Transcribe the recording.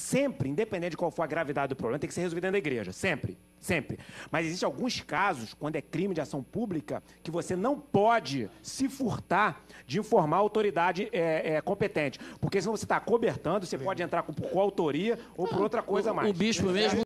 sempre, independente de qual for a gravidade do problema, tem que ser resolvido dentro da igreja, sempre, sempre. Mas existem alguns casos, quando é crime de ação pública, que você não pode se furtar de informar a autoridade é, é, competente, porque senão você está cobertando, você pode entrar com, com autoria ou por outra coisa mais. O bispo é mesmo